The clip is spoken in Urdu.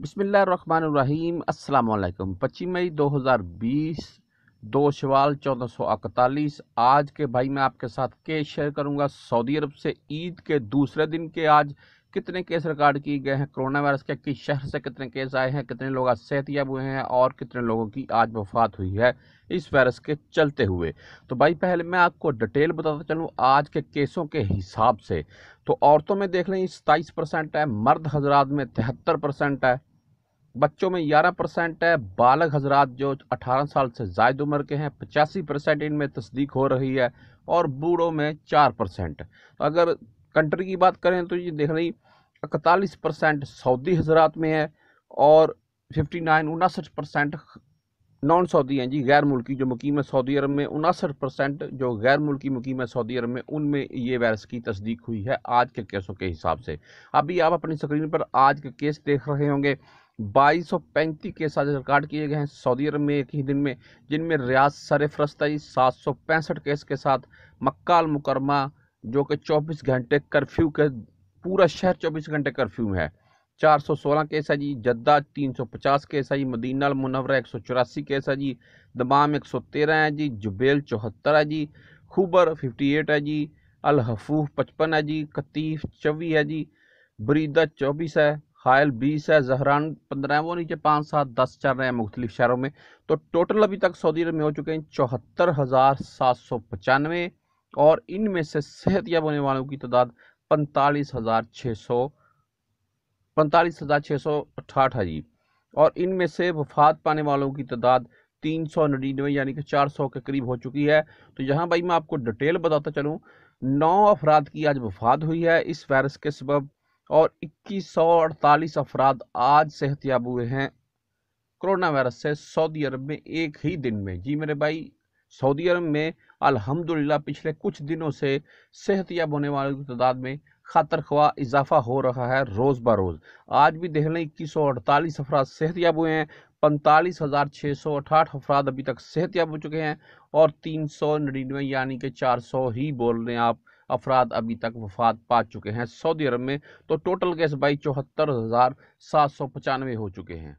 بسم اللہ الرحمن الرحیم السلام علیکم پچیس مئی دو ہزار بیس دو شوال چودہ سو اکتالیس آج کے بھائی میں آپ کے ساتھ شیئر کروں گا سعودی عرب سے عید کے دوسرے دن کے آج کتنے کیس ریکارڈ کیے گئے ہیں کرونا وائرس کے کس شہر سے کتنے کیس آئے ہیں کتنے لوگ آج صحت یاب ہوئے ہیں اور کتنے لوگوں کی آج وفات ہوئی ہے اس وائرس کے چلتے ہوئے تو بھائی پہلے میں آپ کو ڈیٹیل بتاتا چلوں آج کے کیسوں کے حساب سے تو عورتوں میں دیکھ لیں ستائیس پرسنٹ ہے مرد حضرات میں تہتر پرسنٹ ہے بچوں میں گیارہ پرسنٹ ہے بالغ حضرات جو اٹھارہ سال سے زائد عمر کے ہیں پچاسی پرسنٹ ان میں تصدیق ہو رہی ہے اور بوڑھوں میں چار پرسنٹ اگر کنٹری کی بات کریں تو یہ دیکھ رہی اکتالیس پرسینٹ سعودی حضرات میں ہے اور ففٹی نائن اناسٹھ پرسینٹ نان سعودی ہیں جی غیر ملکی جو مقیم ہے سعودی عرب میں اناسٹھ پرسینٹ جو غیر ملکی مقیم ہے سعودی عرب میں ان میں یہ وائرس کی تصدیق ہوئی ہے آج کے کیسوں کے حساب سے ابھی آپ اپنی سکرین پر آج کے کیس دیکھ رہے ہوں گے بائیس سو پینتی کیس آج ریکارڈ کیے گئے ہیں سعودی عرب میں ایک ہی دن میں جن میں ریاض سرفرست سات سو پینسٹھ کیس کے ساتھ مکہ المکرمہ جو کہ چوبیس گھنٹے کرفیو کے پورا شہر چوبیس گھنٹے کرفیو ہے چار سو سولہ کیس ہے جی جدہ تین سو پچاس کیس ہے جی مدینہ المنورہ ایک سو چوراسی کیس ہے جی دمام ایک سو تیرہ ہے جی جبیل چوہتر ہے جی خوبر ففٹی ایٹ ہے جی الحفوف پچپن ہے جی قطیف چوی ہے جی بریدہ چوبیس ہے حائل بیس ہے زہران پندرہ وہ نیچے پانچ سات دس چل رہے ہیں مختلف شہروں میں تو ٹوٹل ابھی تک سعودی عرب میں ہو چکے ہیں چوہتر ہزار سات سو پچانوے اور ان میں سے صحت یاب ہونے والوں کی تعداد پنتالیس ہزار چھ سو پنتالیس ہزار چھ سو اٹھاٹھ ہے جی اور ان میں سے وفات پانے والوں کی تعداد تین سو نڈینوے یعنی کہ چار سو کے قریب ہو چکی ہے تو یہاں بھائی میں آپ کو ڈیٹیل بتاتا چلوں نو افراد کی آج وفات ہوئی ہے اس وائرس کے سبب اور اکیس سو اڑتالیس افراد آج صحت یاب ہوئے ہیں کرونا وائرس سے سعودی عرب میں ایک ہی دن میں جی میرے بھائی سعودی عرب میں الحمدللہ پچھلے کچھ دنوں سے صحت یاب ہونے والوں کی تعداد میں خاطر خواہ اضافہ ہو رہا ہے روز بہ روز آج بھی دہلی اکیس سو اڑتالیس افراد صحت یاب ہوئے ہیں پنتالیس ہزار چھ سو اٹھاٹھ افراد ابھی تک صحت یاب ہو چکے ہیں اور تین سو نڈینوے یعنی کہ چار سو ہی بول رہے ہیں آپ افراد ابھی تک وفات پا چکے ہیں سعودی عرب میں تو ٹوٹل کیس بائی چوہتر ہزار سات سو پچانوے ہو چکے ہیں